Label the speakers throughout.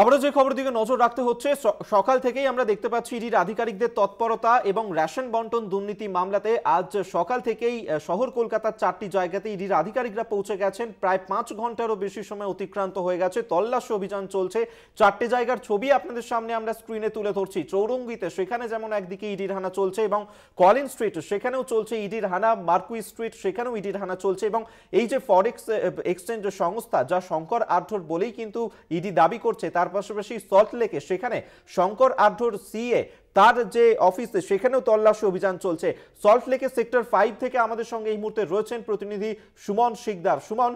Speaker 1: আমরা যে খবর দিকে নজর রাখতে হচ্ছে সকাল থেকেই আমরা দেখতে পাচ্ছি ইডির আধিকারিকদের তৎপরতা এবং রেশন বন্টন দুর্নীতি মামলাতে আজ সকাল থেকেই শহর কলকাতার চারটি জায়গাতে ইডির আধিকারিকরা পৌঁছে গেছেন প্রায় পাঁচ ঘন্টারও বেশি সময় অতিক্রান্ত হয়ে গেছে তল্লাশ অভিযান চলছে চারটি জায়গার ছবি আপনাদের সামনে আমরা স্ক্রিনে তুলে ধরছি চৌরঙ্গিতে সেখানে যেমন একদিকে ইডির হানা চলছে এবং কলিন স্ট্রিট সেখানেও চলছে ইডির হানা মার্কুই স্ট্রিট সেখানেও ইডির হানা চলছে এবং এই যে ফরেক্স এক্সচেঞ্জ সংস্থা যা শঙ্কর আর্থর বলেই কিন্তু ইডি দাবি করছে তার তার পাশাপাশি সল্টলেকে সেখানে শঙ্কর আঢ্যর সিএ তার যে অফিস সেখানেও তল্লাশি অভিযান চলছে সল্টলেকের সেক্টর ফাইভ থেকে আমাদের সঙ্গে এই মুহূর্তে রয়েছেন প্রতিনিধি সুমন শিকদার সুমন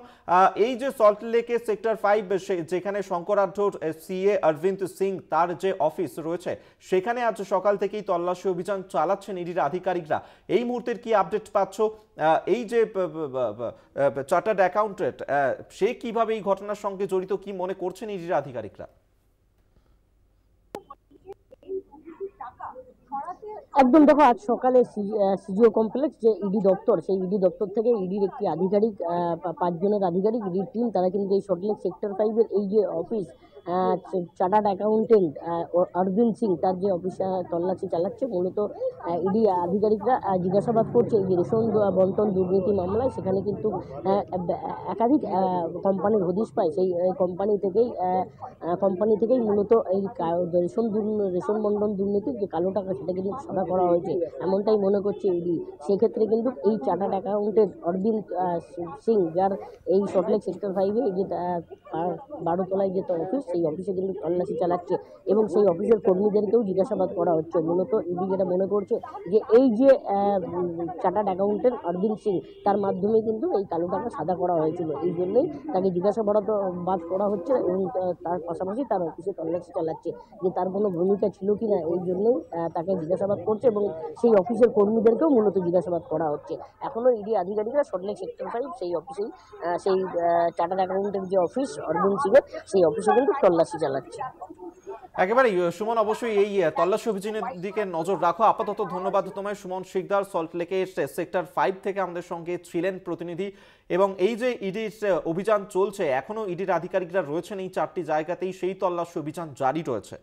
Speaker 1: এই যে সল্টলেকের সেক্টর ফাইভ যেখানে শঙ্করাঢ্য সিএ অরবিন্দ সিং তার যে অফিস রয়েছে সেখানে আজ সকাল থেকেই তল্লাশি অভিযান চালাচ্ছেন ইডির আধিকারিকরা এই মুহূর্তের কি আপডেট পাচ্ছ এই যে চার্টার্ড অ্যাকাউন্টেন্ট সে কিভাবে এই ঘটনার সঙ্গে জড়িত কি মনে করছেন ইডির আধিকারিকরা একদম
Speaker 2: দেখো আজ সকালে সিজিও কমপ্লেক্স যে ইডি e দপ্তর সেই ইডি e দপ্তর থেকে ইডির e একটি আধিকারিক পাঁচজনের আধিকারিক ইডির টিম তারা কিন্তু এই শর্টলেক সেক্টর ফাইভের এই যে office chartered accountant Arvind Singh তার যে অফিসে তল্লাশি চালাচ্ছে মূলত ইডি আধিকারিকরা জিজ্ঞাসাবাদ করছে এই যে রেশন বন্টন দুর্নীতি মামলায় সেখানে কিন্তু একাধিক কোম্পানির হদিশ পায় সেই কোম্পানি থেকেই কোম্পানি থেকেই মূলত এই রেশন রেশন বন্টন দুর্নীতির যে কালো টাকা সেটা কিন্তু সাদা করা হয়েছে এমনটাই মনে করছে ইডি সেক্ষেত্রে কিন্তু এই চার্টার্ড অ্যাকাউন্টেন্ট অরবিন্দ সিং যার এই সল্টলেক সেক্টর ফাইভে যে বারোতলায় যে অফিস এই অফিসে কিন্তু তল্লাশি চালাচ্ছে এবং সেই অফিসের কর্মীদেরকেও জিজ্ঞাসাবাদ করা হচ্ছে মূলত ইডি যেটা মনে করছে যে এই যে চার্টার্ড অ্যাকাউন্টেন্ট অরবিন্দ সিং তার মাধ্যমে কিন্তু এই কালো টাকা সাদা করা হয়েছিল এই জন্যই তাকে জিজ্ঞাসাবাদ বাদ করা হচ্ছে এবং তার পাশাপাশি তার অফিসে তল্লাশি চালাচ্ছে যে তার কোনো ভূমিকা ছিল কি না এই জন্যই তাকে জিজ্ঞাসাবাদ করছে এবং সেই অফিসের কর্মীদেরকেও মূলত জিজ্ঞাসাবাদ করা হচ্ছে এখনও ইডি আধিকারিকরা সল্টলেক সেক্টর ফাইভ সেই অফিসেই সেই চার্টার্ড অ্যাকাউন্টের যে অফিস অরবিন্দ সিংয়ের সেই অফিসে
Speaker 1: কিন্তু তল্লাশি চালাচ্ছি একেবারে সুমন অবশ্যই এই তল্লাশি অভিযানের দিকে নজর রাখো আপাতত ধন্যবাদ তোমায় সুমন শিকদার সল্ট সল্টলেকে সেক্টর ফাইভ থেকে আমাদের সঙ্গে ছিলেন প্রতিনিধি এবং এই যে ইডির অভিযান চলছে এখনো ইডির আধিকারিকরা রয়েছেন এই চারটি জায়গাতেই সেই তল্লাশি অভিযান জারি রয়েছে